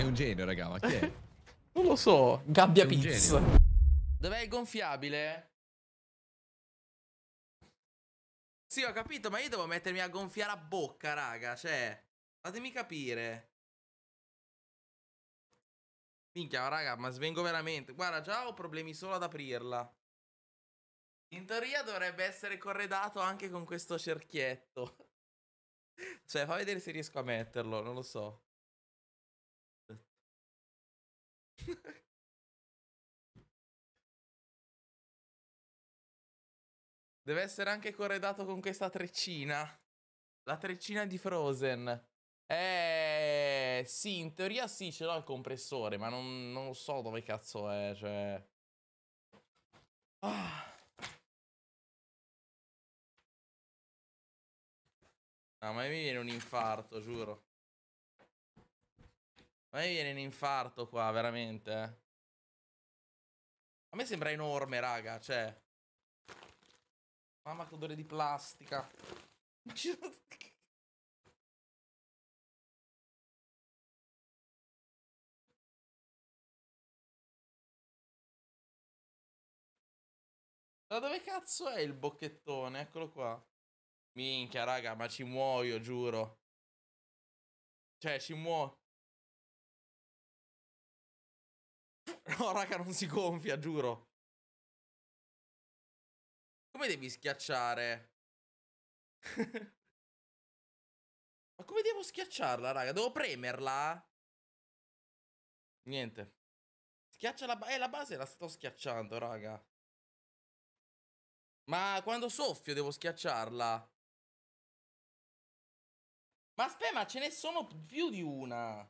È un genio, raga, ma chi è? non lo so. Gabbia Pizz. Dov'è il gonfiabile? Sì, ho capito, ma io devo mettermi a gonfiare a bocca, raga, cioè... Fatemi capire. Minchia, raga, ma svengo veramente. Guarda, già ho problemi solo ad aprirla. In teoria dovrebbe essere corredato anche con questo cerchietto. cioè, fa vedere se riesco a metterlo, non lo so. Deve essere anche corredato con questa treccina. La treccina di Frozen. Eh, sì, in teoria sì, ce l'ho il compressore, ma non, non so dove cazzo è, cioè... Ah. No, ma mi viene un infarto, giuro. A me viene un infarto qua, veramente. A me sembra enorme, raga, cioè. Mamma che odore di plastica. Ma ci sono... Da dove cazzo è il bocchettone? Eccolo qua. Minchia, raga, ma ci muoio, giuro. Cioè, ci muoio. No, raga, non si gonfia, giuro. Come devi schiacciare? Ma come devo schiacciarla, raga? Devo premerla? Niente. Schiaccia la base. Eh, la base la sto schiacciando, raga. Ma quando soffio devo schiacciarla. Ma aspetta, ma ce ne sono più di una.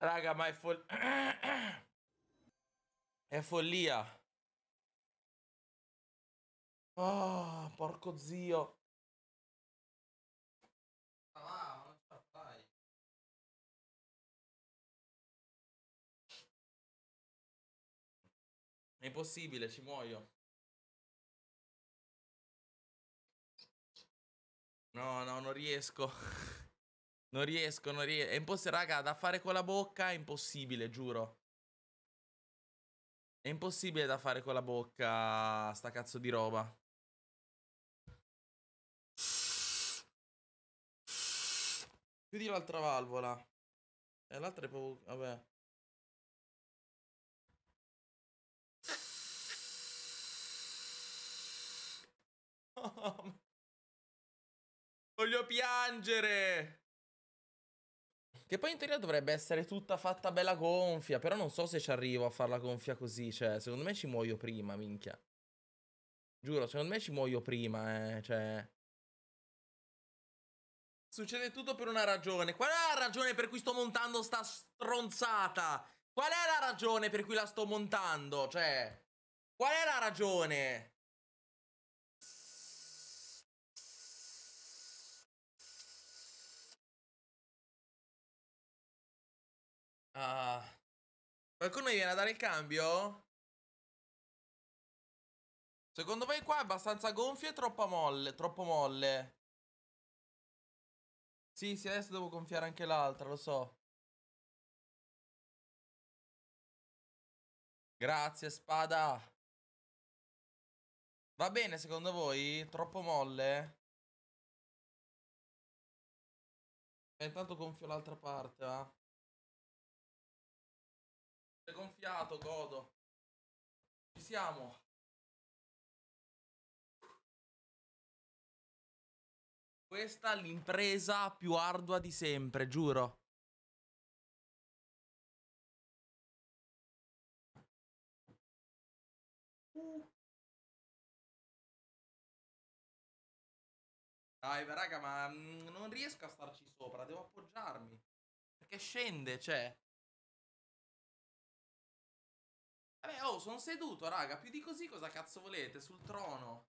Raga, ma è fol... è follia. Oh, porco zio. È impossibile, ci muoio. No, no, non riesco. Non riesco, non riesco. È impossibile, raga, da fare con la bocca è impossibile, giuro. È impossibile da fare con la bocca sta cazzo di roba. Chiudi l'altra valvola. E eh, l'altra è proprio... Vabbè. Voglio piangere! Che poi in teoria dovrebbe essere tutta fatta bella gonfia, però non so se ci arrivo a farla gonfia così, cioè, secondo me ci muoio prima, minchia. Giuro, secondo me ci muoio prima, eh, cioè... Succede tutto per una ragione. Qual è la ragione per cui sto montando sta stronzata? Qual è la ragione per cui la sto montando? Cioè, qual è la ragione? Ah. Qualcuno gli viene a dare il cambio? Secondo me qua è abbastanza gonfia e troppo molle, troppo molle. Sì, sì, adesso devo gonfiare anche l'altra, lo so. Grazie, spada. Va bene, secondo voi? Troppo molle? E eh, intanto gonfio l'altra parte, va. Gonfiato, godo. Ci siamo. Questa è l'impresa più ardua di sempre, giuro. Dai, raga, ma non riesco a starci sopra, devo appoggiarmi. Perché scende, cioè. Vabbè, eh, oh, sono seduto, raga. Più di così cosa cazzo volete? Sul trono.